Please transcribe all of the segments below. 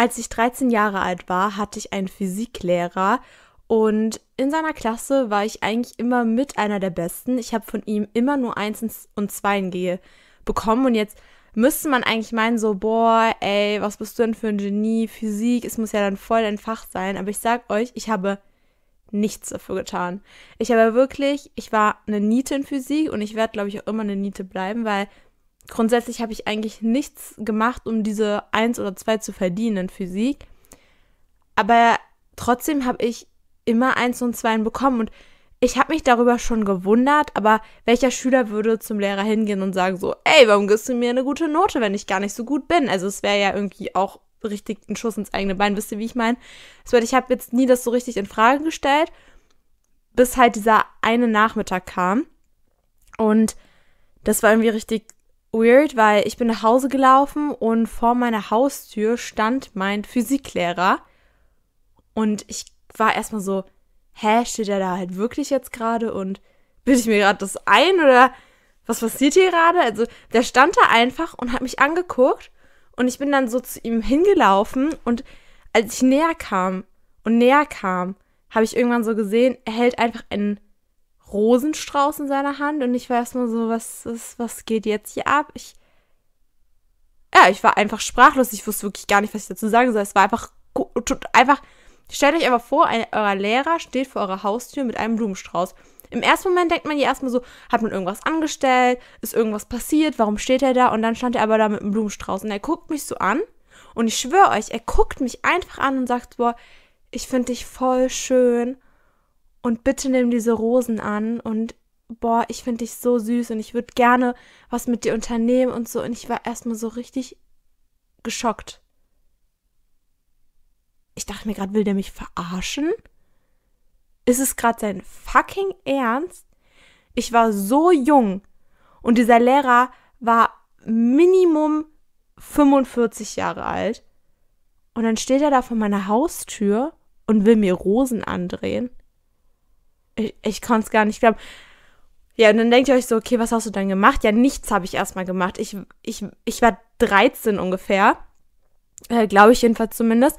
Als ich 13 Jahre alt war, hatte ich einen Physiklehrer und in seiner Klasse war ich eigentlich immer mit einer der Besten. Ich habe von ihm immer nur Eins und Zweien gehe bekommen und jetzt müsste man eigentlich meinen so, boah, ey, was bist du denn für ein Genie? Physik, es muss ja dann voll dein Fach sein. Aber ich sag euch, ich habe nichts dafür getan. Ich habe wirklich, ich war eine Niete in Physik und ich werde, glaube ich, auch immer eine Niete bleiben, weil grundsätzlich habe ich eigentlich nichts gemacht, um diese 1 oder 2 zu verdienen in Physik. Aber trotzdem habe ich immer 1 und 2 bekommen und ich habe mich darüber schon gewundert, aber welcher Schüler würde zum Lehrer hingehen und sagen so, ey, warum gibst du mir eine gute Note, wenn ich gar nicht so gut bin? Also es wäre ja irgendwie auch richtig ein Schuss ins eigene Bein, wisst ihr, wie ich meine? ich habe jetzt nie das so richtig in Frage gestellt, bis halt dieser eine Nachmittag kam und das war irgendwie richtig weird, weil ich bin nach Hause gelaufen und vor meiner Haustür stand mein Physiklehrer. Und ich war erstmal so, hä, steht er da halt wirklich jetzt gerade und bilde ich mir gerade das ein oder was passiert hier gerade? Also der stand da einfach und hat mich angeguckt und ich bin dann so zu ihm hingelaufen und als ich näher kam und näher kam, habe ich irgendwann so gesehen, er hält einfach einen Rosenstrauß in seiner Hand und ich war erstmal so, was, ist, was geht jetzt hier ab? Ich, ja, ich war einfach sprachlos. Ich wusste wirklich gar nicht, was ich dazu sagen soll. Es war einfach, einfach, stellt euch aber vor, ein, euer Lehrer steht vor eurer Haustür mit einem Blumenstrauß. Im ersten Moment denkt man ja erstmal so, hat man irgendwas angestellt? Ist irgendwas passiert? Warum steht er da? Und dann stand er aber da mit einem Blumenstrauß und er guckt mich so an und ich schwöre euch, er guckt mich einfach an und sagt, boah, ich finde dich voll schön und bitte nimm diese Rosen an und boah, ich finde dich so süß und ich würde gerne was mit dir unternehmen und so. Und ich war erstmal so richtig geschockt. Ich dachte mir gerade, will der mich verarschen? Ist es gerade sein fucking Ernst? Ich war so jung und dieser Lehrer war Minimum 45 Jahre alt. Und dann steht er da vor meiner Haustür und will mir Rosen andrehen ich, ich konnte es gar nicht glauben. Ja, und dann denkt ihr euch so, okay, was hast du dann gemacht? Ja, nichts habe ich erstmal gemacht. Ich, ich, ich war 13 ungefähr, äh, glaube ich jedenfalls zumindest.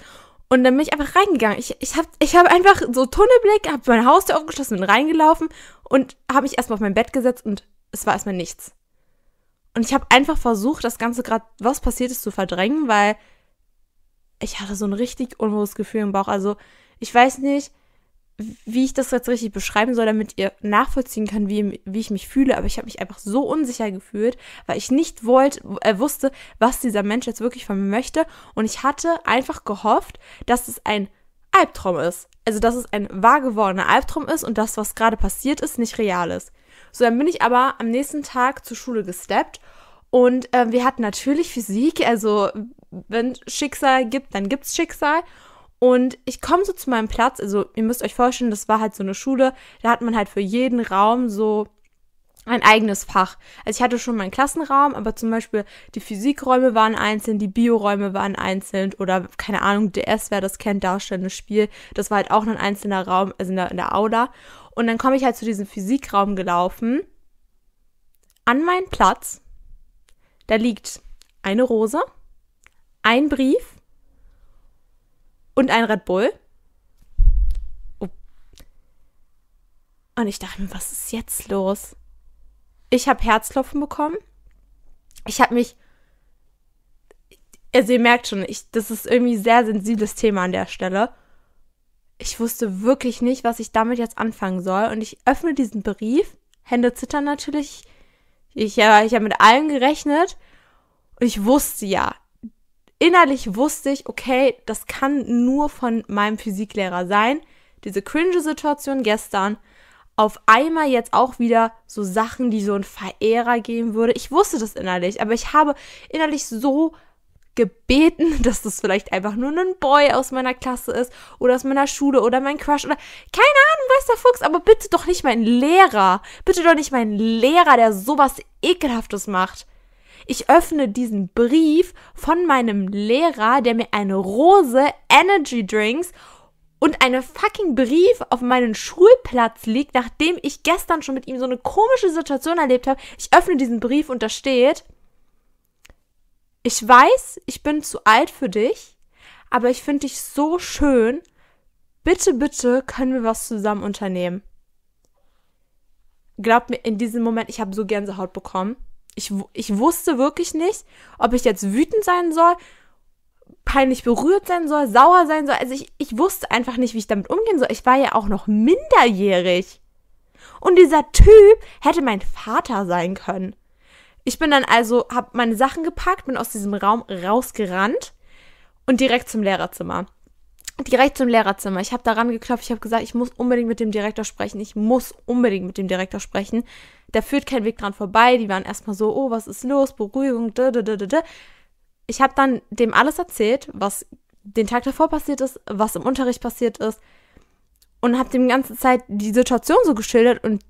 Und dann bin ich einfach reingegangen. Ich, ich habe ich hab einfach so Tunnelblick, habe mein Haustür aufgeschlossen, bin reingelaufen und habe mich erstmal auf mein Bett gesetzt und es war erstmal nichts. Und ich habe einfach versucht, das Ganze gerade, was passiert ist, zu verdrängen, weil ich hatte so ein richtig unwohles Gefühl im Bauch. Also ich weiß nicht, wie ich das jetzt richtig beschreiben soll, damit ihr nachvollziehen kann, wie, wie ich mich fühle. Aber ich habe mich einfach so unsicher gefühlt, weil ich nicht wollte, äh, wusste, was dieser Mensch jetzt wirklich von mir möchte. Und ich hatte einfach gehofft, dass es ein Albtraum ist. Also, dass es ein wahr gewordener Albtraum ist und das, was gerade passiert ist, nicht real ist. So, dann bin ich aber am nächsten Tag zur Schule gesteppt und äh, wir hatten natürlich Physik. Also, wenn Schicksal gibt, dann gibt es Schicksal. Und ich komme so zu meinem Platz, also ihr müsst euch vorstellen, das war halt so eine Schule, da hat man halt für jeden Raum so ein eigenes Fach. Also ich hatte schon meinen Klassenraum, aber zum Beispiel die Physikräume waren einzeln, die Bioräume waren einzeln oder keine Ahnung, DS, wer das kennt, darstellendes Spiel, das war halt auch ein einzelner Raum, also in der, in der Aula. Und dann komme ich halt zu diesem Physikraum gelaufen, an meinen Platz, da liegt eine Rose, ein Brief und ein Red Bull. Oh. Und ich dachte mir, was ist jetzt los? Ich habe Herzklopfen bekommen. Ich habe mich. Also ihr merkt schon, ich, das ist irgendwie ein sehr sensibles Thema an der Stelle. Ich wusste wirklich nicht, was ich damit jetzt anfangen soll. Und ich öffne diesen Brief. Hände zittern natürlich. Ich, ich, ich habe mit allem gerechnet. Und ich wusste ja, innerlich wusste ich, okay, das kann nur von meinem Physiklehrer sein. Diese cringe Situation gestern, auf einmal jetzt auch wieder so Sachen, die so ein Verehrer geben würde. Ich wusste das innerlich, aber ich habe innerlich so gebeten, dass das vielleicht einfach nur ein Boy aus meiner Klasse ist oder aus meiner Schule oder mein Crush oder keine Ahnung, weiß der Fuchs, aber bitte doch nicht mein Lehrer. Bitte doch nicht mein Lehrer, der sowas ekelhaftes macht. Ich öffne diesen Brief von meinem Lehrer, der mir eine Rose, Energy Drinks und einen fucking Brief auf meinen Schulplatz liegt, nachdem ich gestern schon mit ihm so eine komische Situation erlebt habe. Ich öffne diesen Brief und da steht, ich weiß, ich bin zu alt für dich, aber ich finde dich so schön. Bitte, bitte können wir was zusammen unternehmen. Glaubt mir, in diesem Moment, ich habe so Gänsehaut bekommen ich, ich wusste wirklich nicht, ob ich jetzt wütend sein soll, peinlich berührt sein soll, sauer sein soll. Also ich, ich wusste einfach nicht, wie ich damit umgehen soll. Ich war ja auch noch minderjährig. Und dieser Typ hätte mein Vater sein können. Ich bin dann also, habe meine Sachen gepackt, bin aus diesem Raum rausgerannt und direkt zum Lehrerzimmer direkt zum Lehrerzimmer. Ich habe daran geklopft, ich habe gesagt, ich muss unbedingt mit dem Direktor sprechen. Ich muss unbedingt mit dem Direktor sprechen. Da führt kein Weg dran vorbei. Die waren erstmal so, oh, was ist los? Beruhigung, da, da, da, da. Ich habe dann dem alles erzählt, was den Tag davor passiert ist, was im Unterricht passiert ist und habe dem ganze Zeit die Situation so geschildert und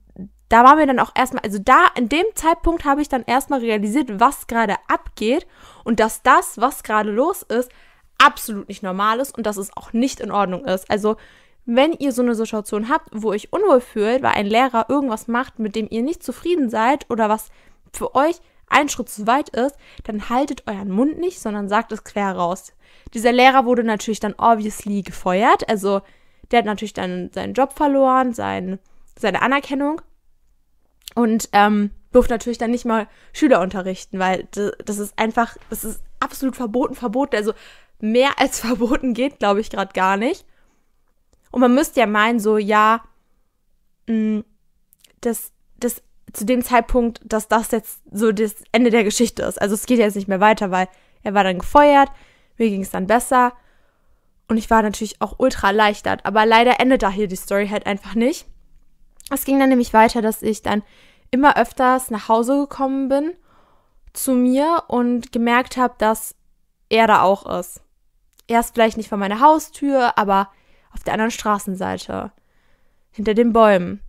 da war mir dann auch erstmal, also da, in dem Zeitpunkt habe ich dann erstmal realisiert, was gerade abgeht und dass das, was gerade los ist, absolut nicht normal ist und dass es auch nicht in Ordnung ist. Also wenn ihr so eine Situation habt, wo euch unwohl fühlt, weil ein Lehrer irgendwas macht, mit dem ihr nicht zufrieden seid oder was für euch ein Schritt zu weit ist, dann haltet euren Mund nicht, sondern sagt es quer raus. Dieser Lehrer wurde natürlich dann obviously gefeuert, also der hat natürlich dann seinen Job verloren, sein, seine Anerkennung und ähm, durfte natürlich dann nicht mal Schüler unterrichten, weil das ist einfach, das ist absolut verboten, verboten. Also mehr als verboten geht, glaube ich, gerade gar nicht. Und man müsste ja meinen, so, ja, mh, mm, das, das zu dem Zeitpunkt, dass das jetzt so das Ende der Geschichte ist. Also es geht jetzt nicht mehr weiter, weil er war dann gefeuert, mir ging es dann besser und ich war natürlich auch ultra erleichtert. Aber leider endet da hier die Story halt einfach nicht. Es ging dann nämlich weiter, dass ich dann immer öfters nach Hause gekommen bin zu mir und gemerkt habe, dass er da auch ist erst vielleicht nicht vor meiner Haustür, aber auf der anderen Straßenseite, hinter den Bäumen,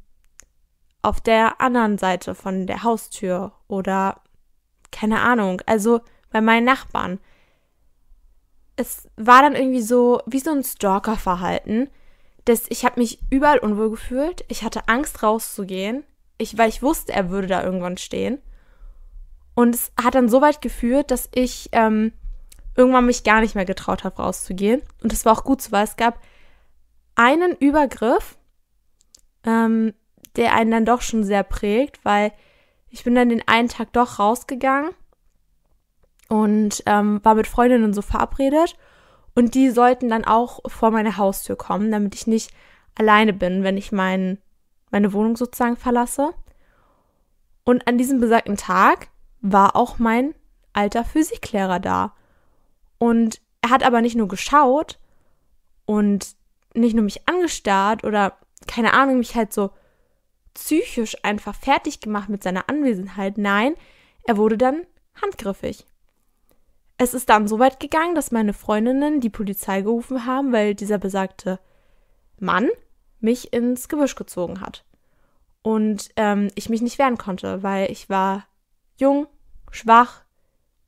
auf der anderen Seite von der Haustür oder keine Ahnung, also bei meinen Nachbarn. Es war dann irgendwie so wie so ein Stalker-Verhalten, dass ich habe mich überall unwohl gefühlt. Ich hatte Angst rauszugehen, ich, weil ich wusste, er würde da irgendwann stehen. Und es hat dann so weit geführt, dass ich ähm, irgendwann mich gar nicht mehr getraut habe, rauszugehen. Und das war auch gut so, weil es gab einen Übergriff, ähm, der einen dann doch schon sehr prägt, weil ich bin dann den einen Tag doch rausgegangen und ähm, war mit Freundinnen so verabredet und die sollten dann auch vor meine Haustür kommen, damit ich nicht alleine bin, wenn ich mein, meine Wohnung sozusagen verlasse. Und an diesem besagten Tag war auch mein alter Physiklehrer da. Und er hat aber nicht nur geschaut und nicht nur mich angestarrt oder keine Ahnung, mich halt so psychisch einfach fertig gemacht mit seiner Anwesenheit. Nein, er wurde dann handgriffig. Es ist dann so weit gegangen, dass meine Freundinnen die Polizei gerufen haben, weil dieser besagte Mann mich ins Gebüsch gezogen hat. Und ähm, ich mich nicht wehren konnte, weil ich war jung, schwach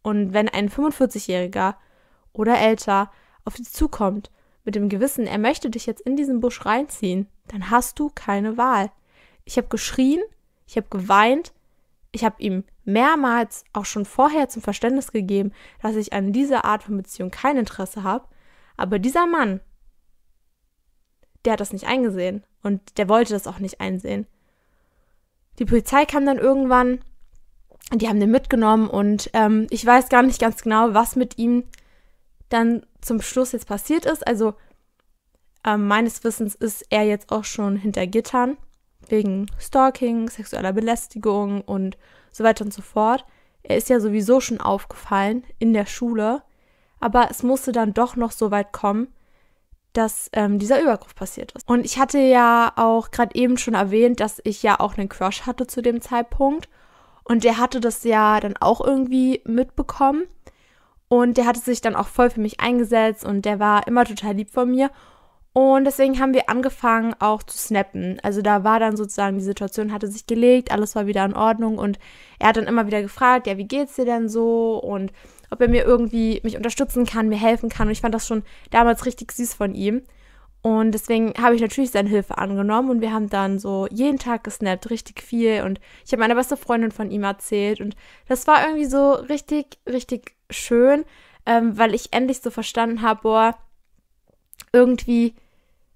und wenn ein 45-Jähriger oder älter auf dich zukommt, mit dem Gewissen, er möchte dich jetzt in diesen Busch reinziehen, dann hast du keine Wahl. Ich habe geschrien, ich habe geweint, ich habe ihm mehrmals auch schon vorher zum Verständnis gegeben, dass ich an dieser Art von Beziehung kein Interesse habe, aber dieser Mann, der hat das nicht eingesehen und der wollte das auch nicht einsehen. Die Polizei kam dann irgendwann, die haben den mitgenommen und ähm, ich weiß gar nicht ganz genau, was mit ihm dann zum Schluss jetzt passiert ist. Also äh, meines Wissens ist er jetzt auch schon hinter Gittern wegen Stalking, sexueller Belästigung und so weiter und so fort. Er ist ja sowieso schon aufgefallen in der Schule, aber es musste dann doch noch so weit kommen, dass ähm, dieser Übergriff passiert ist. Und ich hatte ja auch gerade eben schon erwähnt, dass ich ja auch einen Crush hatte zu dem Zeitpunkt. Und der hatte das ja dann auch irgendwie mitbekommen. Und der hatte sich dann auch voll für mich eingesetzt und der war immer total lieb von mir. Und deswegen haben wir angefangen auch zu snappen. Also da war dann sozusagen die Situation hatte sich gelegt, alles war wieder in Ordnung und er hat dann immer wieder gefragt, ja, wie geht's dir denn so und ob er mir irgendwie mich unterstützen kann, mir helfen kann und ich fand das schon damals richtig süß von ihm. Und deswegen habe ich natürlich seine Hilfe angenommen und wir haben dann so jeden Tag gesnappt, richtig viel und ich habe meiner beste Freundin von ihm erzählt und das war irgendwie so richtig richtig schön, ähm, weil ich endlich so verstanden habe, boah, irgendwie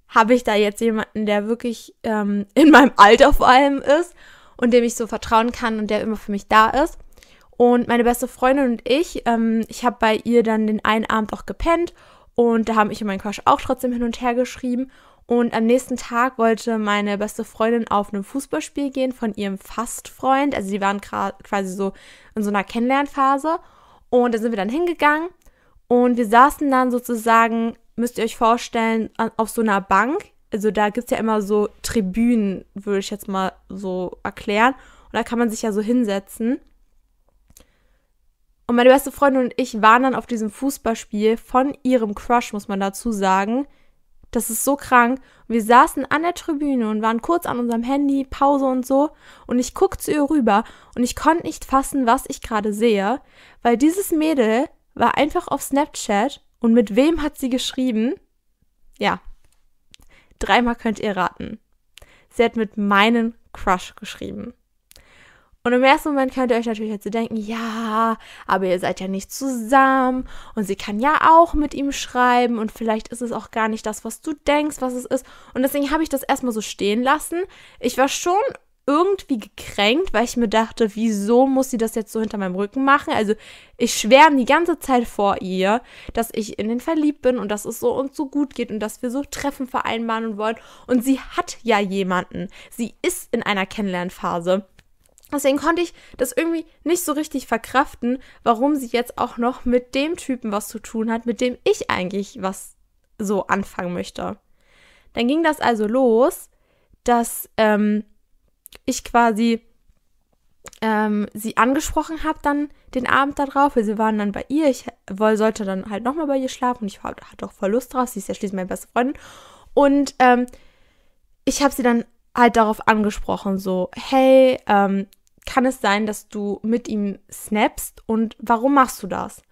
habe ich da jetzt jemanden, der wirklich ähm, in meinem Alter vor allem ist und dem ich so vertrauen kann und der immer für mich da ist. Und meine beste Freundin und ich, ähm, ich habe bei ihr dann den einen Abend auch gepennt und da haben ich und mein Crush auch trotzdem hin und her geschrieben. Und am nächsten Tag wollte meine beste Freundin auf einem Fußballspiel gehen von ihrem Fastfreund. Also sie waren gerade quasi so in so einer Kennenlernphase. Und da sind wir dann hingegangen und wir saßen dann sozusagen, müsst ihr euch vorstellen, auf so einer Bank. Also da gibt es ja immer so Tribünen, würde ich jetzt mal so erklären. Und da kann man sich ja so hinsetzen. Und meine beste Freundin und ich waren dann auf diesem Fußballspiel von ihrem Crush, muss man dazu sagen. Das ist so krank. Wir saßen an der Tribüne und waren kurz an unserem Handy, Pause und so. Und ich guckte zu ihr rüber und ich konnte nicht fassen, was ich gerade sehe, weil dieses Mädel war einfach auf Snapchat und mit wem hat sie geschrieben? Ja, dreimal könnt ihr raten. Sie hat mit meinem Crush geschrieben. Und im ersten Moment könnt ihr euch natürlich jetzt denken, ja, aber ihr seid ja nicht zusammen und sie kann ja auch mit ihm schreiben und vielleicht ist es auch gar nicht das, was du denkst, was es ist. Und deswegen habe ich das erstmal so stehen lassen. Ich war schon irgendwie gekränkt, weil ich mir dachte, wieso muss sie das jetzt so hinter meinem Rücken machen? Also ich schwärme die ganze Zeit vor ihr, dass ich in den verliebt bin und dass es so und so gut geht und dass wir so Treffen vereinbaren wollen. Und sie hat ja jemanden. Sie ist in einer Kennenlernphase. Deswegen konnte ich das irgendwie nicht so richtig verkraften, warum sie jetzt auch noch mit dem Typen was zu tun hat, mit dem ich eigentlich was so anfangen möchte. Dann ging das also los, dass ähm, ich quasi ähm, sie angesprochen habe dann den Abend darauf. sie waren dann bei ihr. Ich sollte dann halt nochmal bei ihr schlafen und ich hatte auch voll Lust drauf. Sie ist ja schließlich meine beste Freundin. Und ähm, ich habe sie dann halt darauf angesprochen, so, hey, ähm, kann es sein, dass du mit ihm snappst und warum machst du das?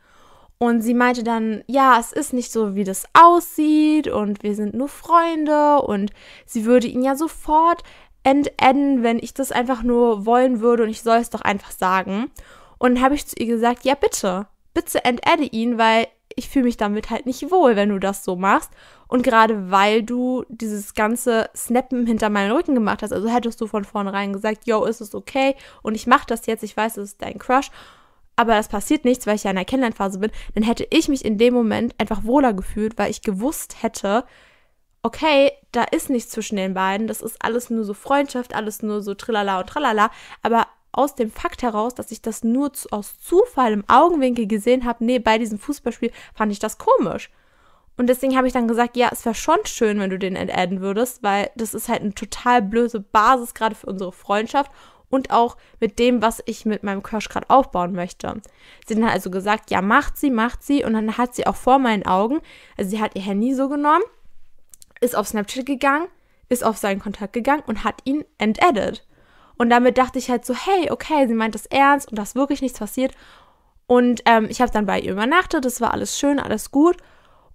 Und sie meinte dann, ja, es ist nicht so, wie das aussieht und wir sind nur Freunde und sie würde ihn ja sofort entenden, wenn ich das einfach nur wollen würde und ich soll es doch einfach sagen. Und dann habe ich zu ihr gesagt, ja bitte, bitte entende ihn, weil ich fühle mich damit halt nicht wohl, wenn du das so machst. Und gerade weil du dieses ganze Snappen hinter meinen Rücken gemacht hast, also hättest du von vornherein gesagt, yo, ist es okay und ich mache das jetzt, ich weiß, es ist dein Crush, aber das passiert nichts, weil ich ja in der Kennenlernphase bin, dann hätte ich mich in dem Moment einfach wohler gefühlt, weil ich gewusst hätte, okay, da ist nichts zwischen den beiden, das ist alles nur so Freundschaft, alles nur so trillala und tralala, aber aus dem Fakt heraus, dass ich das nur zu, aus Zufall im Augenwinkel gesehen habe, nee, bei diesem Fußballspiel fand ich das komisch. Und deswegen habe ich dann gesagt, ja, es wäre schon schön, wenn du den adden würdest, weil das ist halt eine total blöde Basis gerade für unsere Freundschaft und auch mit dem, was ich mit meinem Crush gerade aufbauen möchte. Sie hat also gesagt, ja, macht sie, macht sie. Und dann hat sie auch vor meinen Augen, also sie hat ihr Handy so genommen, ist auf Snapchat gegangen, ist auf seinen Kontakt gegangen und hat ihn entadded. Und damit dachte ich halt so, hey, okay, sie meint das ernst und da ist wirklich nichts passiert. Und ähm, ich habe dann bei ihr übernachtet, es war alles schön, alles gut.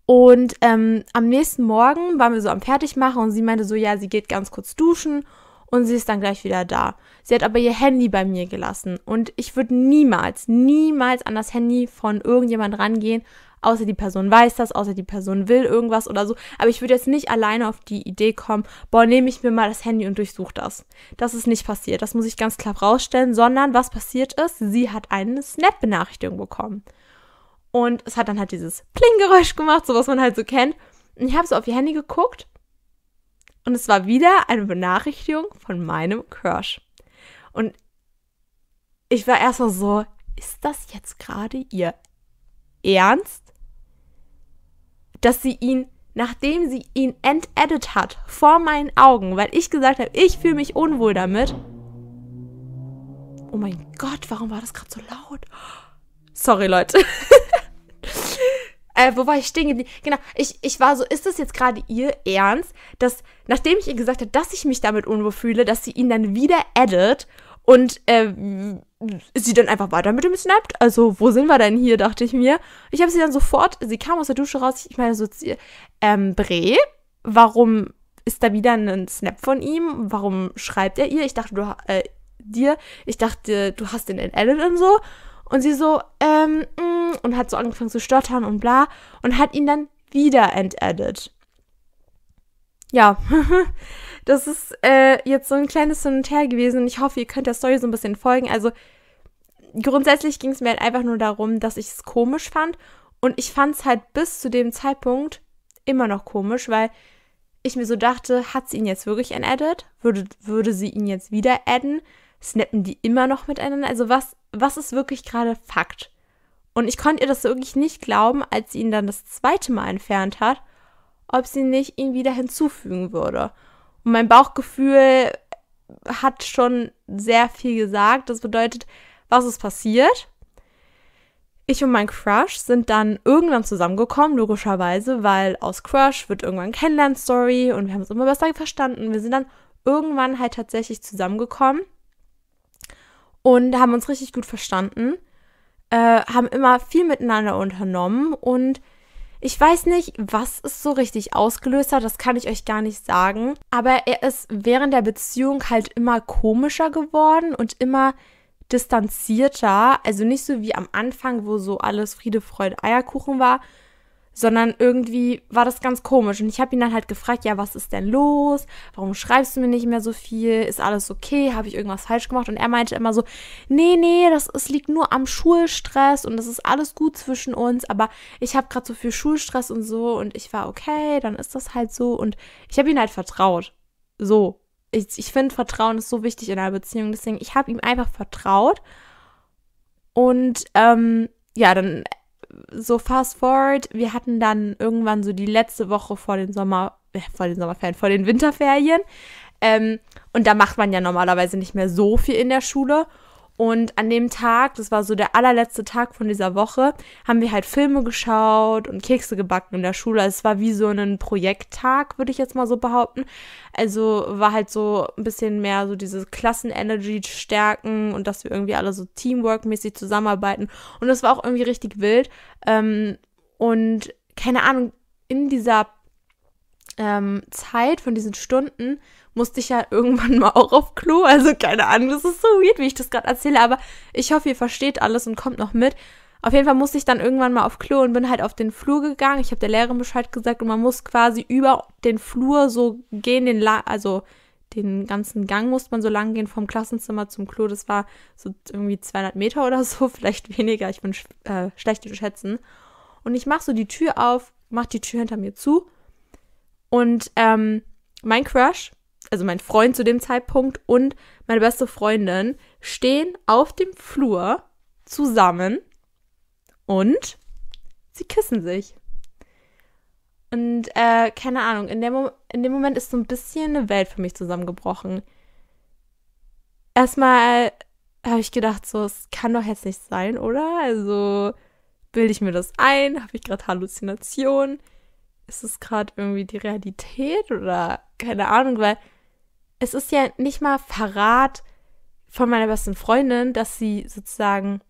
Und ähm, am nächsten Morgen waren wir so am Fertigmachen und sie meinte so, ja, sie geht ganz kurz duschen und sie ist dann gleich wieder da. Sie hat aber ihr Handy bei mir gelassen und ich würde niemals, niemals an das Handy von irgendjemand rangehen, außer die Person weiß das, außer die Person will irgendwas oder so. Aber ich würde jetzt nicht alleine auf die Idee kommen, boah, nehme ich mir mal das Handy und durchsuche das. Das ist nicht passiert. Das muss ich ganz klar rausstellen, sondern was passiert ist, sie hat eine Snap-Benachrichtigung bekommen. Und es hat dann halt dieses Pling-Geräusch gemacht, so was man halt so kennt. Und ich habe so auf ihr Handy geguckt und es war wieder eine Benachrichtigung von meinem Crush. Und ich war erstmal so, ist das jetzt gerade ihr Ernst? dass sie ihn, nachdem sie ihn entedit hat, vor meinen Augen, weil ich gesagt habe, ich fühle mich unwohl damit. Oh mein Gott, warum war das gerade so laut? Sorry, Leute. Äh, wo war ich stehen geblieben? Genau, ich, ich war so, ist das jetzt gerade ihr Ernst, dass, nachdem ich ihr gesagt habe, dass ich mich damit unwohl fühle, dass sie ihn dann wieder edit und äh, sie dann einfach weiter mit dem Snap. Also, wo sind wir denn hier, dachte ich mir. Ich habe sie dann sofort, sie kam aus der Dusche raus, ich meine so, ähm, Bre, warum ist da wieder ein Snap von ihm? Warum schreibt er ihr? Ich dachte, du, äh, dir, ich dachte, du hast den in Edit und so. Und sie so, ähm, mm, und hat so angefangen zu stottern und bla. Und hat ihn dann wieder entedit. Ja. das ist äh, jetzt so ein kleines Hin und Her gewesen ich hoffe, ihr könnt der Story so ein bisschen folgen. Also grundsätzlich ging es mir halt einfach nur darum, dass ich es komisch fand und ich fand es halt bis zu dem Zeitpunkt immer noch komisch, weil ich mir so dachte, hat sie ihn jetzt wirklich unaddet? Würde, würde sie ihn jetzt wieder adden? Snappen die immer noch miteinander? Also was, was ist wirklich gerade Fakt? Und ich konnte ihr das wirklich nicht glauben, als sie ihn dann das zweite Mal entfernt hat, ob sie nicht ihn wieder hinzufügen würde. Und mein Bauchgefühl hat schon sehr viel gesagt. Das bedeutet, was ist passiert? Ich und mein Crush sind dann irgendwann zusammengekommen, logischerweise, weil aus Crush wird irgendwann Kennenlern-Story und wir haben uns immer besser verstanden. Wir sind dann irgendwann halt tatsächlich zusammengekommen und haben uns richtig gut verstanden, äh, haben immer viel miteinander unternommen und ich weiß nicht, was es so richtig ausgelöst hat, das kann ich euch gar nicht sagen. Aber er ist während der Beziehung halt immer komischer geworden und immer distanzierter. Also nicht so wie am Anfang, wo so alles Friede, Freude, Eierkuchen war, sondern irgendwie war das ganz komisch. Und ich habe ihn dann halt gefragt, ja, was ist denn los? Warum schreibst du mir nicht mehr so viel? Ist alles okay? Habe ich irgendwas falsch gemacht? Und er meinte immer so, nee, nee, das ist, liegt nur am Schulstress und das ist alles gut zwischen uns, aber ich habe gerade so viel Schulstress und so und ich war okay, dann ist das halt so und ich habe ihn halt vertraut. So. Ich, ich finde, Vertrauen ist so wichtig in einer Beziehung. Deswegen, ich habe ihm einfach vertraut. Und ähm, ja, dann so fast forward, wir hatten dann irgendwann so die letzte Woche vor den Sommer, äh, vor den Sommerferien, vor den Winterferien. Ähm, und da macht man ja normalerweise nicht mehr so viel in der Schule. Und an dem Tag, das war so der allerletzte Tag von dieser Woche, haben wir halt Filme geschaut und Kekse gebacken in der Schule. Also es war wie so ein Projekttag, würde ich jetzt mal so behaupten. Also war halt so ein bisschen mehr so diese Klassenenergy stärken und dass wir irgendwie alle so Teamwork-mäßig zusammenarbeiten. Und es war auch irgendwie richtig wild. Ähm, und keine Ahnung, in dieser ähm, Zeit, von diesen Stunden, musste ich ja irgendwann mal auch auf Klo. Also keine Ahnung, das ist so weird, wie ich das gerade erzähle, aber ich hoffe, ihr versteht alles und kommt noch mit. Auf jeden Fall musste ich dann irgendwann mal auf Klo und bin halt auf den Flur gegangen. Ich habe der Lehrerin Bescheid gesagt und man muss quasi über den Flur so gehen, den La also den ganzen Gang musste man so lang gehen vom Klassenzimmer zum Klo. Das war so irgendwie 200 Meter oder so, vielleicht weniger. Ich bin sch äh, schlecht zu schätzen. Und ich mache so die Tür auf, mache die Tür hinter mir zu und ähm, mein Crush, also mein Freund zu dem Zeitpunkt und meine beste Freundin stehen auf dem Flur zusammen und sie küssen sich. Und äh, keine Ahnung, in, der in dem Moment ist so ein bisschen eine Welt für mich zusammengebrochen. Erstmal habe ich gedacht, so, es kann doch jetzt nicht sein, oder? Also bilde ich mir das ein? Habe ich gerade Halluzinationen? ist es gerade irgendwie die Realität oder keine Ahnung, weil es ist ja nicht mal Verrat von meiner besten Freundin, dass sie sozusagen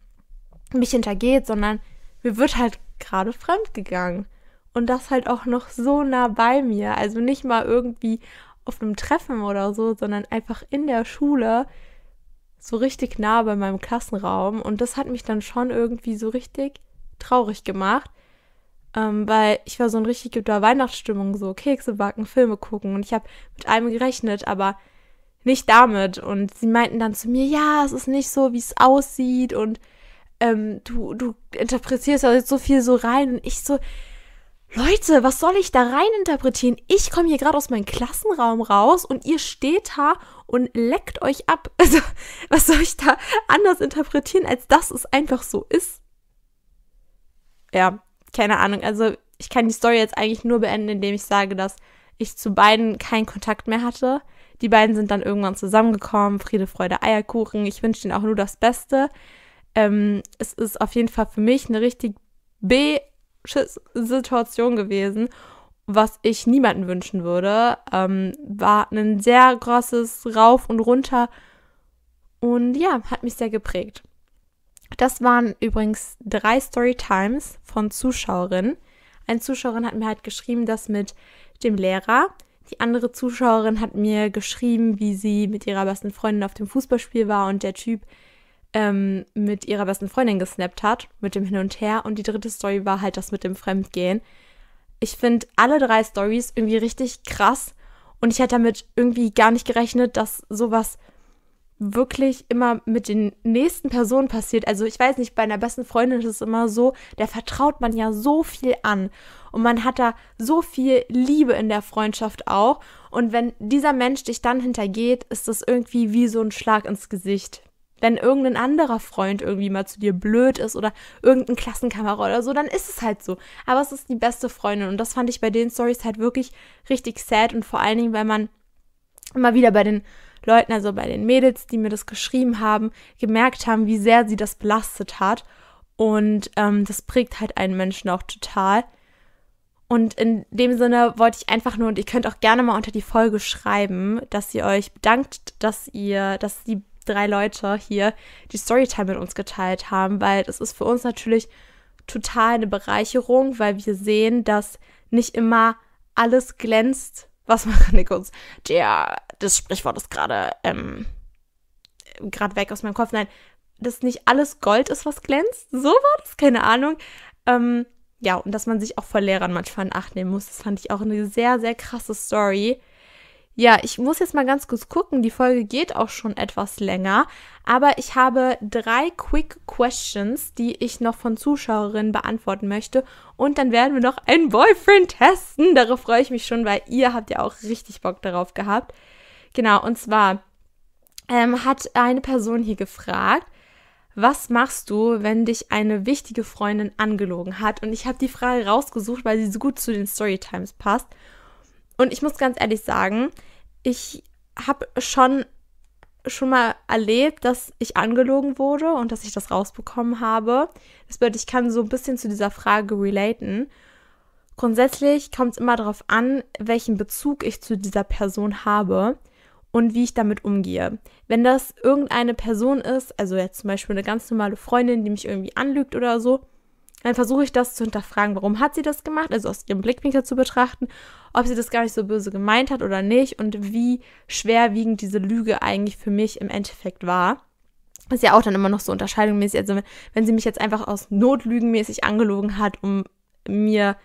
mich hintergeht, sondern mir wird halt gerade fremd gegangen. Und das halt auch noch so nah bei mir. Also nicht mal irgendwie auf einem Treffen oder so, sondern einfach in der Schule so richtig nah bei meinem Klassenraum. Und das hat mich dann schon irgendwie so richtig traurig gemacht. Ähm, weil ich war so ein richtig guter Weihnachtsstimmung, so Kekse backen, Filme gucken. Und ich habe mit allem gerechnet, aber nicht damit. Und sie meinten dann zu mir, ja, es ist nicht so, wie es aussieht. Und ähm, du, du interpretierst da jetzt so viel so rein. Und ich so, Leute, was soll ich da rein interpretieren? Ich komme hier gerade aus meinem Klassenraum raus und ihr steht da und leckt euch ab. Also, was soll ich da anders interpretieren, als dass es einfach so ist? Ja, keine Ahnung. Also ich kann die Story jetzt eigentlich nur beenden, indem ich sage, dass ich zu beiden keinen Kontakt mehr hatte. Die beiden sind dann irgendwann zusammengekommen. Friede, Freude, Eierkuchen. Ich wünsche ihnen auch nur das Beste. Ähm, es ist auf jeden Fall für mich eine richtig B-Situation gewesen, was ich niemanden wünschen würde. Ähm, war ein sehr großes Rauf und Runter. Und ja, hat mich sehr geprägt. Das waren übrigens drei Storytimes von Zuschauerinnen. Eine Zuschauerin hat mir halt geschrieben, das mit dem Lehrer. Die andere Zuschauerin hat mir geschrieben, wie sie mit ihrer besten Freundin auf dem Fußballspiel war und der Typ ähm, mit ihrer besten Freundin gesnappt hat, mit dem Hin und Her. Und die dritte Story war halt das mit dem Fremdgehen. Ich finde alle drei Stories irgendwie richtig krass und ich hätte damit irgendwie gar nicht gerechnet, dass sowas wirklich immer mit den nächsten Personen passiert. Also ich weiß nicht, bei einer besten Freundin ist es immer so, der vertraut man ja so viel an und man hat da so viel Liebe in der Freundschaft auch. Und wenn dieser Mensch dich dann hintergeht, ist das irgendwie wie so ein Schlag ins Gesicht. Wenn irgendein anderer Freund irgendwie mal zu dir blöd ist oder irgendein Klassenkamerad oder so, dann ist es halt so. Aber es ist die beste Freundin und das fand ich bei den Stories halt wirklich richtig sad und vor allen Dingen, weil man immer wieder bei den Leuten, also bei den Mädels, die mir das geschrieben haben, gemerkt haben, wie sehr sie das belastet hat. Und ähm, das prägt halt einen Menschen auch total. Und in dem Sinne wollte ich einfach nur, und ihr könnt auch gerne mal unter die Folge schreiben, dass ihr euch bedankt, dass ihr, dass die drei Leute hier die Storytime mit uns geteilt haben, weil das ist für uns natürlich total eine Bereicherung, weil wir sehen, dass nicht immer alles glänzt, was machen die Kunst? Der das Sprichwort ist gerade ähm, gerade weg aus meinem Kopf. Nein, dass nicht alles Gold ist, was glänzt. So war das, keine Ahnung. Ähm, ja, und dass man sich auch vor Lehrern manchmal in Acht nehmen muss, das fand ich auch eine sehr, sehr krasse Story. Ja, ich muss jetzt mal ganz kurz gucken. Die Folge geht auch schon etwas länger. Aber ich habe drei Quick Questions, die ich noch von Zuschauerinnen beantworten möchte. Und dann werden wir noch einen Boyfriend testen. Darauf freue ich mich schon, weil ihr habt ja auch richtig Bock darauf gehabt. Genau, und zwar ähm, hat eine Person hier gefragt, was machst du, wenn dich eine wichtige Freundin angelogen hat? Und ich habe die Frage rausgesucht, weil sie so gut zu den Storytimes passt. Und ich muss ganz ehrlich sagen, ich habe schon schon mal erlebt, dass ich angelogen wurde und dass ich das rausbekommen habe. Das bedeutet, ich kann so ein bisschen zu dieser Frage relaten. Grundsätzlich kommt es immer darauf an, welchen Bezug ich zu dieser Person habe und wie ich damit umgehe. Wenn das irgendeine Person ist, also jetzt zum Beispiel eine ganz normale Freundin, die mich irgendwie anlügt oder so, dann versuche ich das zu hinterfragen, warum hat sie das gemacht, also aus ihrem Blickwinkel zu betrachten, ob sie das gar nicht so böse gemeint hat oder nicht und wie schwerwiegend diese Lüge eigentlich für mich im Endeffekt war. Ist ja auch dann immer noch so unterscheidungsmäßig, also wenn, wenn sie mich jetzt einfach aus Notlügenmäßig angelogen hat, um mir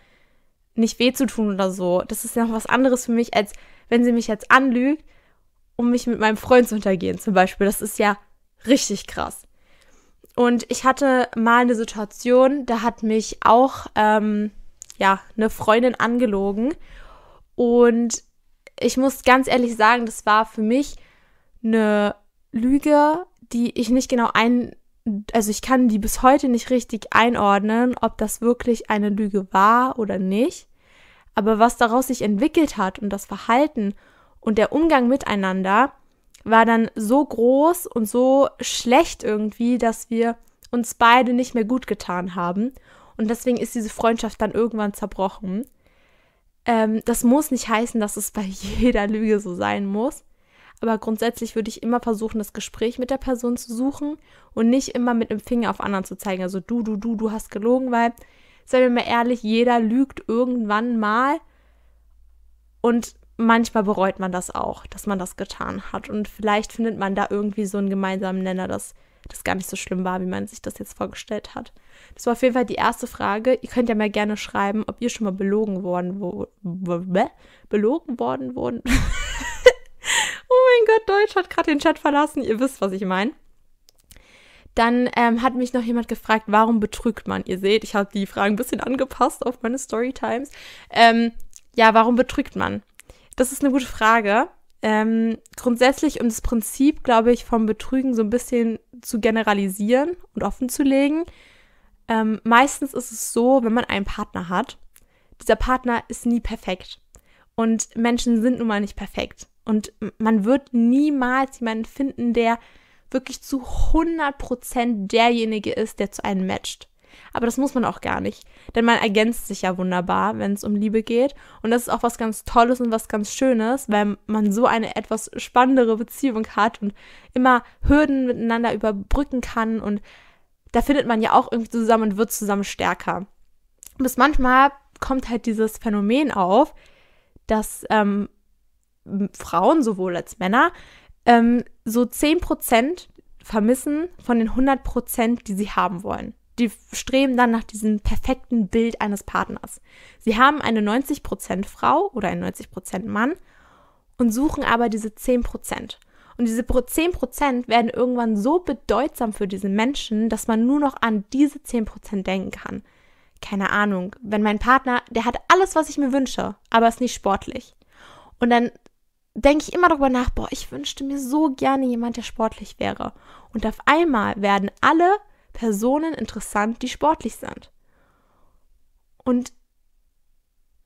nicht weh zu tun oder so, das ist ja noch was anderes für mich, als wenn sie mich jetzt anlügt, um mich mit meinem Freund zu untergehen zum Beispiel. Das ist ja richtig krass. Und ich hatte mal eine Situation, da hat mich auch ähm, ja eine Freundin angelogen und ich muss ganz ehrlich sagen, das war für mich eine Lüge, die ich nicht genau ein, also ich kann die bis heute nicht richtig einordnen, ob das wirklich eine Lüge war oder nicht. Aber was daraus sich entwickelt hat und das Verhalten und der Umgang miteinander war dann so groß und so schlecht irgendwie, dass wir uns beide nicht mehr gut getan haben. Und deswegen ist diese Freundschaft dann irgendwann zerbrochen. Ähm, das muss nicht heißen, dass es bei jeder Lüge so sein muss. Aber grundsätzlich würde ich immer versuchen, das Gespräch mit der Person zu suchen und nicht immer mit dem Finger auf anderen zu zeigen. Also du, du, du, du hast gelogen, weil, seien wir mal ehrlich, jeder lügt irgendwann mal. Und manchmal bereut man das auch, dass man das getan hat. Und vielleicht findet man da irgendwie so einen gemeinsamen Nenner, dass das gar nicht so schlimm war, wie man sich das jetzt vorgestellt hat. Das war auf jeden Fall die erste Frage. Ihr könnt ja mal gerne schreiben, ob ihr schon mal belogen worden wo, belogen worden wurden. oh mein Gott, Deutsch hat gerade den Chat verlassen. Ihr wisst, was ich meine. Dann ähm, hat mich noch jemand gefragt, warum betrügt man? Ihr seht, ich habe die Fragen ein bisschen angepasst auf meine Storytimes. Ähm, ja, warum betrügt man? Das ist eine gute Frage. Ähm, grundsätzlich, um das Prinzip, glaube ich, vom Betrügen so ein bisschen zu generalisieren und offen zu legen, ähm, meistens ist es so, wenn man einen Partner hat, dieser Partner ist nie perfekt. Und Menschen sind nun mal nicht perfekt. Und man wird niemals jemanden finden, der wirklich zu 100% derjenige ist, der zu einem matcht aber das muss man auch gar nicht. Denn man ergänzt sich ja wunderbar, wenn es um Liebe geht. Und das ist auch was ganz Tolles und was ganz Schönes, weil man so eine etwas spannendere Beziehung hat und immer Hürden miteinander überbrücken kann. Und da findet man ja auch irgendwie zusammen und wird zusammen stärker. Bis manchmal kommt halt dieses Phänomen auf, dass ähm, Frauen sowohl als Männer ähm, so 10% vermissen von den 100%, die sie haben wollen die streben dann nach diesem perfekten Bild eines Partners. Sie haben eine 90% Frau oder einen 90% Mann und suchen aber diese 10%. Und diese 10% werden irgendwann so bedeutsam für diesen Menschen, dass man nur noch an diese 10% denken kann. Keine Ahnung, wenn mein Partner, der hat alles, was ich mir wünsche, aber ist nicht sportlich. Und dann denke ich immer darüber nach, boah, ich wünschte mir so gerne jemand, der sportlich wäre. Und auf einmal werden alle Personen interessant, die sportlich sind. Und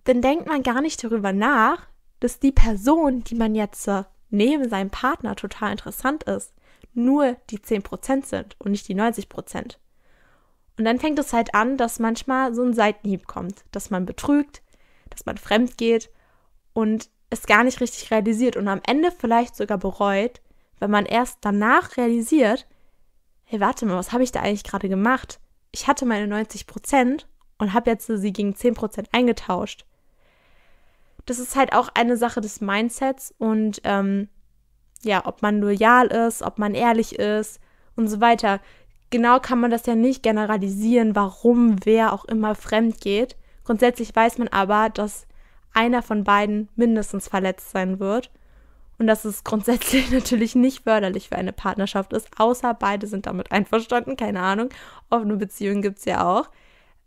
dann denkt man gar nicht darüber nach, dass die Person, die man jetzt neben seinem Partner total interessant ist, nur die 10% sind und nicht die 90%. Und dann fängt es halt an, dass manchmal so ein Seitenhieb kommt, dass man betrügt, dass man fremd geht und es gar nicht richtig realisiert und am Ende vielleicht sogar bereut, wenn man erst danach realisiert, hey, warte mal, was habe ich da eigentlich gerade gemacht? Ich hatte meine 90 Prozent und habe jetzt sie gegen 10 Prozent eingetauscht. Das ist halt auch eine Sache des Mindsets und ähm, ja, ob man loyal ist, ob man ehrlich ist und so weiter. Genau kann man das ja nicht generalisieren, warum wer auch immer fremd geht. Grundsätzlich weiß man aber, dass einer von beiden mindestens verletzt sein wird und dass es grundsätzlich natürlich nicht förderlich für eine Partnerschaft ist, außer beide sind damit einverstanden, keine Ahnung. Offene Beziehungen gibt es ja auch.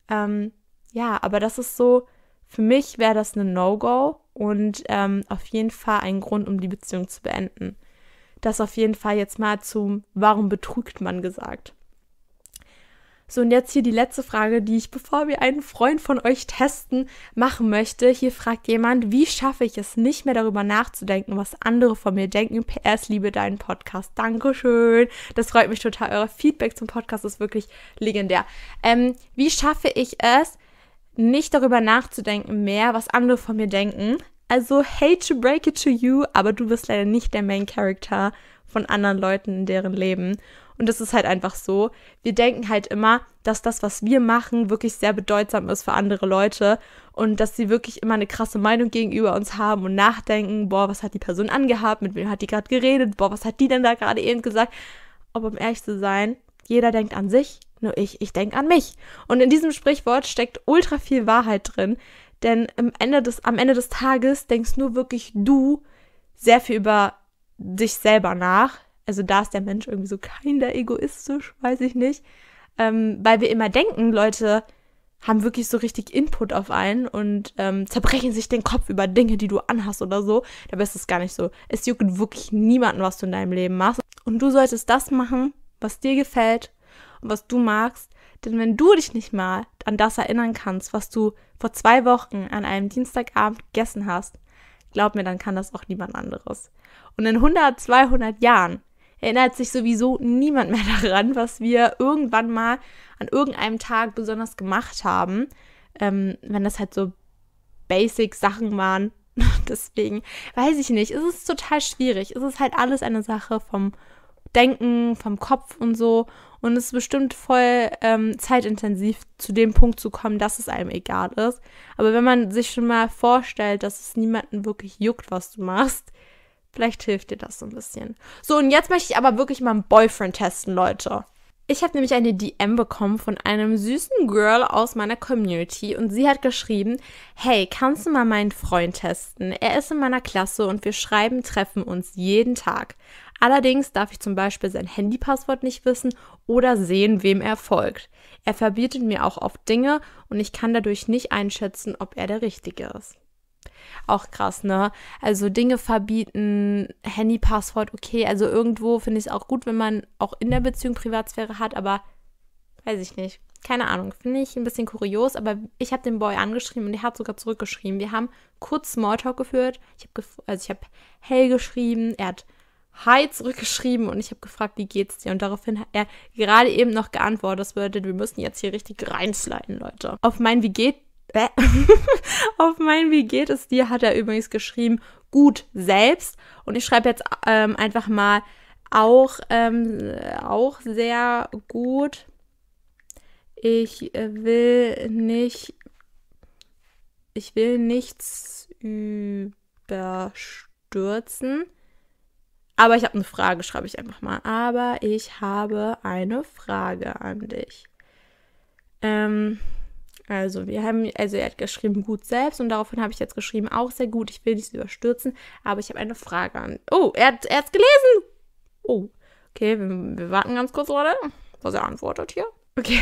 Ähm, ja, aber das ist so, für mich wäre das eine No-Go und ähm, auf jeden Fall ein Grund, um die Beziehung zu beenden. Das auf jeden Fall jetzt mal zum Warum betrügt man gesagt. So, und jetzt hier die letzte Frage, die ich, bevor wir einen Freund von euch testen, machen möchte. Hier fragt jemand, wie schaffe ich es nicht mehr darüber nachzudenken, was andere von mir denken? PS, liebe deinen Podcast. Dankeschön. Das freut mich total. Euer Feedback zum Podcast ist wirklich legendär. Ähm, wie schaffe ich es, nicht darüber nachzudenken mehr, was andere von mir denken? Also, hate to break it to you, aber du bist leider nicht der Main Character von anderen Leuten in deren Leben. Und das ist halt einfach so. Wir denken halt immer, dass das, was wir machen, wirklich sehr bedeutsam ist für andere Leute und dass sie wirklich immer eine krasse Meinung gegenüber uns haben und nachdenken, boah, was hat die Person angehabt, mit wem hat die gerade geredet, boah, was hat die denn da gerade eben gesagt. Aber um ehrlich zu sein, jeder denkt an sich, nur ich, ich denke an mich. Und in diesem Sprichwort steckt ultra viel Wahrheit drin, denn Ende des, am Ende des Tages denkst nur wirklich du sehr viel über dich selber nach. Also da ist der Mensch irgendwie so kinder egoistisch, weiß ich nicht. Ähm, weil wir immer denken, Leute haben wirklich so richtig Input auf einen und ähm, zerbrechen sich den Kopf über Dinge, die du anhast oder so. Dabei ist es gar nicht so. Es juckt wirklich niemanden, was du in deinem Leben machst. Und du solltest das machen, was dir gefällt und was du magst. Denn wenn du dich nicht mal an das erinnern kannst, was du vor zwei Wochen an einem Dienstagabend gegessen hast, Glaub mir, dann kann das auch niemand anderes. Und in 100, 200 Jahren erinnert sich sowieso niemand mehr daran, was wir irgendwann mal an irgendeinem Tag besonders gemacht haben, ähm, wenn das halt so Basic-Sachen waren. Deswegen weiß ich nicht, es ist total schwierig. Es ist halt alles eine Sache vom Denken, vom Kopf und so. Und es ist bestimmt voll ähm, zeitintensiv, zu dem Punkt zu kommen, dass es einem egal ist. Aber wenn man sich schon mal vorstellt, dass es niemanden wirklich juckt, was du machst, vielleicht hilft dir das so ein bisschen. So, und jetzt möchte ich aber wirklich mal einen Boyfriend testen, Leute. Ich habe nämlich eine DM bekommen von einem süßen Girl aus meiner Community und sie hat geschrieben, hey, kannst du mal meinen Freund testen? Er ist in meiner Klasse und wir schreiben, treffen uns jeden Tag. Allerdings darf ich zum Beispiel sein Handypasswort nicht wissen oder sehen, wem er folgt. Er verbietet mir auch oft Dinge und ich kann dadurch nicht einschätzen, ob er der Richtige ist. Auch krass, ne? Also Dinge verbieten, Handypasswort, okay. Also irgendwo finde ich es auch gut, wenn man auch in der Beziehung Privatsphäre hat, aber weiß ich nicht. Keine Ahnung, finde ich ein bisschen kurios, aber ich habe den Boy angeschrieben und er hat sogar zurückgeschrieben. Wir haben kurz Smalltalk geführt. Ich habe also ich habe hell geschrieben, er hat Hi zurückgeschrieben und ich habe gefragt, wie geht's dir? Und daraufhin hat er gerade eben noch geantwortet. Das bedeutet, wir müssen jetzt hier richtig reinsliden, Leute. Auf mein Wie geht äh, auf mein Wie geht es dir hat er übrigens geschrieben, gut selbst. Und ich schreibe jetzt ähm, einfach mal auch, ähm, auch sehr gut. Ich äh, will nicht, ich will nichts überstürzen. Aber ich habe eine Frage, schreibe ich einfach mal. Aber ich habe eine Frage an dich. Ähm, also, wir haben, also er hat geschrieben, gut selbst und daraufhin habe ich jetzt geschrieben, auch sehr gut, ich will nicht überstürzen, aber ich habe eine Frage an. Oh, er hat es gelesen! Oh, okay, wir, wir, warten ganz kurz, Leute, was er antwortet hier. Okay,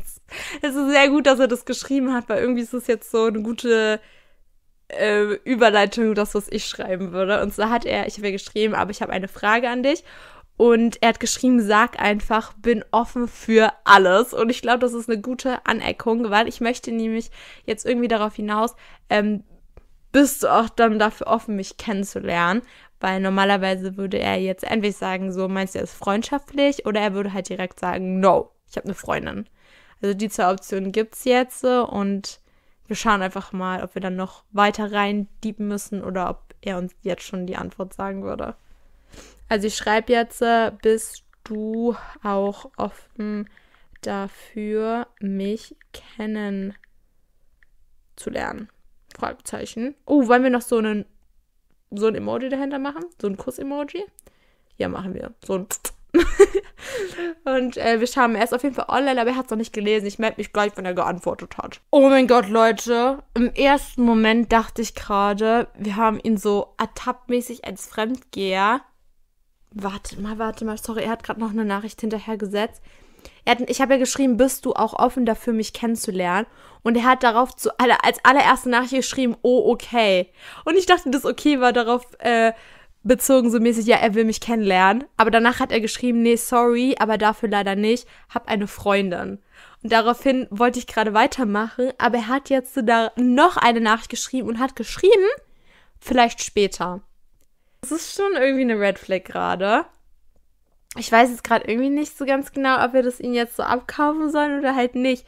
es ist sehr gut, dass er das geschrieben hat, weil irgendwie ist es jetzt so eine gute äh, Überleitung, das, was ich schreiben würde. Und so hat er, ich habe ja geschrieben, aber ich habe eine Frage an dich. Und er hat geschrieben, sag einfach, bin offen für alles. Und ich glaube, das ist eine gute Aneckung, weil ich möchte nämlich jetzt irgendwie darauf hinaus, ähm, bist du auch dann dafür offen, mich kennenzulernen? Weil normalerweise würde er jetzt entweder sagen, so meinst du es freundschaftlich, oder er würde halt direkt sagen, no, ich habe eine Freundin. Also die zwei Optionen gibt's jetzt und wir schauen einfach mal, ob wir dann noch weiter rein dieben müssen oder ob er uns jetzt schon die Antwort sagen würde. Also ich schreibe jetzt, äh, bist du auch offen dafür, mich kennenzulernen? Fragezeichen. Oh, wollen wir noch so einen so ein Emoji dahinter machen? So ein Kuss-Emoji? Ja, machen wir. So ein und äh, wir er ist auf jeden Fall online, aber er hat es noch nicht gelesen. Ich melde mich gleich, wenn er geantwortet hat. Oh mein Gott, Leute. Im ersten Moment dachte ich gerade, wir haben ihn so ertappmäßig als Fremdgeher. Warte mal, warte mal, sorry, er hat gerade noch eine Nachricht hinterher gesetzt. Hat, ich habe ja geschrieben, bist du auch offen dafür, mich kennenzulernen? Und er hat darauf zu aller, als allererste Nachricht geschrieben, oh, okay. Und ich dachte, das okay war darauf, äh, bezogen so mäßig, ja, er will mich kennenlernen. Aber danach hat er geschrieben, nee, sorry, aber dafür leider nicht, hab eine Freundin. Und daraufhin wollte ich gerade weitermachen, aber er hat jetzt so da noch eine Nachricht geschrieben und hat geschrieben, vielleicht später. Das ist schon irgendwie eine Red Flag gerade. Ich weiß jetzt gerade irgendwie nicht so ganz genau, ob wir das ihn jetzt so abkaufen sollen oder halt nicht.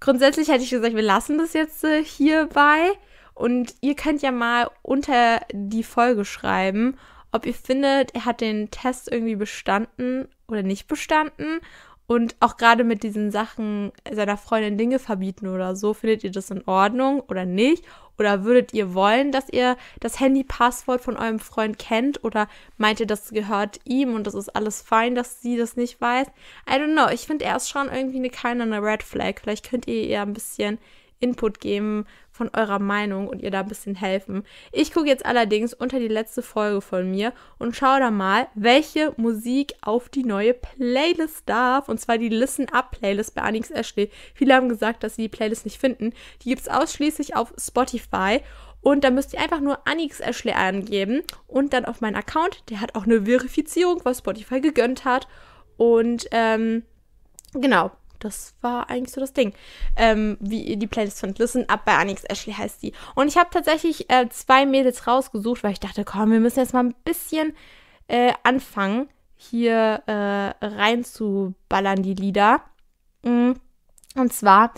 Grundsätzlich hätte ich gesagt, wir lassen das jetzt äh, hierbei. Und ihr könnt ja mal unter die Folge schreiben, ob ihr findet, er hat den Test irgendwie bestanden oder nicht bestanden. Und auch gerade mit diesen Sachen seiner Freundin Dinge verbieten oder so, findet ihr das in Ordnung oder nicht? Oder würdet ihr wollen, dass ihr das Handy-Passwort von eurem Freund kennt? Oder meint ihr, das gehört ihm und das ist alles fein, dass sie das nicht weiß? I don't know. Ich finde, er ist schon irgendwie eine kleine Red Flag. Vielleicht könnt ihr ihr ein bisschen Input geben von eurer Meinung und ihr da ein bisschen helfen. Ich gucke jetzt allerdings unter die letzte Folge von mir und schaue da mal, welche Musik auf die neue Playlist darf. Und zwar die Listen Up Playlist bei Anix Ashley. Viele haben gesagt, dass sie die Playlist nicht finden. Die gibt es ausschließlich auf Spotify. Und da müsst ihr einfach nur Anix Ashley angeben und dann auf meinen Account. Der hat auch eine Verifizierung, was Spotify gegönnt hat. Und ähm, genau, das war eigentlich so das Ding, ähm, wie die Playlist von Listen Up bei Anix Ashley heißt sie. Und ich habe tatsächlich äh, zwei Mädels rausgesucht, weil ich dachte, komm, wir müssen jetzt mal ein bisschen äh, anfangen, hier äh, reinzuballern, die Lieder. Mm, und zwar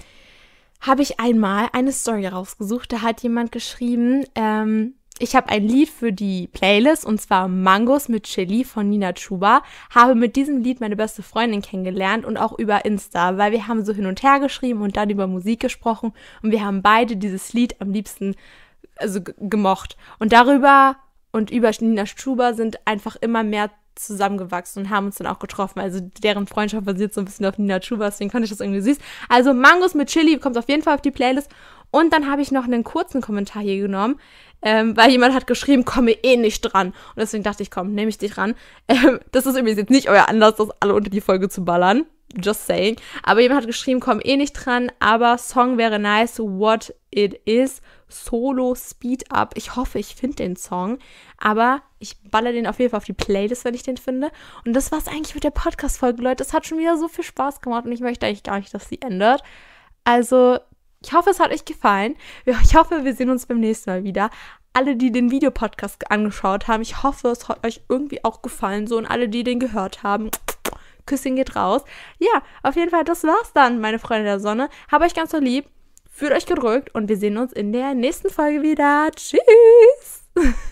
habe ich einmal eine Story rausgesucht, da hat jemand geschrieben, ähm, ich habe ein Lied für die Playlist und zwar Mangos mit Chili von Nina Chuba. Habe mit diesem Lied meine beste Freundin kennengelernt und auch über Insta, weil wir haben so hin und her geschrieben und dann über Musik gesprochen und wir haben beide dieses Lied am liebsten also gemocht. Und darüber und über Nina Chuba sind einfach immer mehr zusammengewachsen und haben uns dann auch getroffen. Also deren Freundschaft basiert so ein bisschen auf Nina Chuba, deswegen fand ich das irgendwie süß. Also Mangos mit Chili kommt auf jeden Fall auf die Playlist. Und dann habe ich noch einen kurzen Kommentar hier genommen ähm, weil jemand hat geschrieben, komme eh nicht dran. Und deswegen dachte ich, komm, nehme ich dich ran. Ähm, das ist übrigens jetzt nicht euer Anlass, das alle unter die Folge zu ballern. Just saying. Aber jemand hat geschrieben, komm eh nicht dran, aber Song wäre nice, what it is. Solo Speed Up. Ich hoffe, ich finde den Song. Aber ich baller den auf jeden Fall auf die Playlist, wenn ich den finde. Und das war's eigentlich mit der Podcast-Folge, Leute. Es hat schon wieder so viel Spaß gemacht und ich möchte eigentlich gar nicht, dass sie ändert. Also, ich hoffe, es hat euch gefallen. Ich hoffe, wir sehen uns beim nächsten Mal wieder. Alle, die den Videopodcast angeschaut haben, ich hoffe, es hat euch irgendwie auch gefallen. So und alle, die den gehört haben, Küsschen geht raus. Ja, auf jeden Fall, das war's dann, meine Freunde der Sonne. Hab euch ganz so lieb. Fühlt euch gedrückt und wir sehen uns in der nächsten Folge wieder. Tschüss!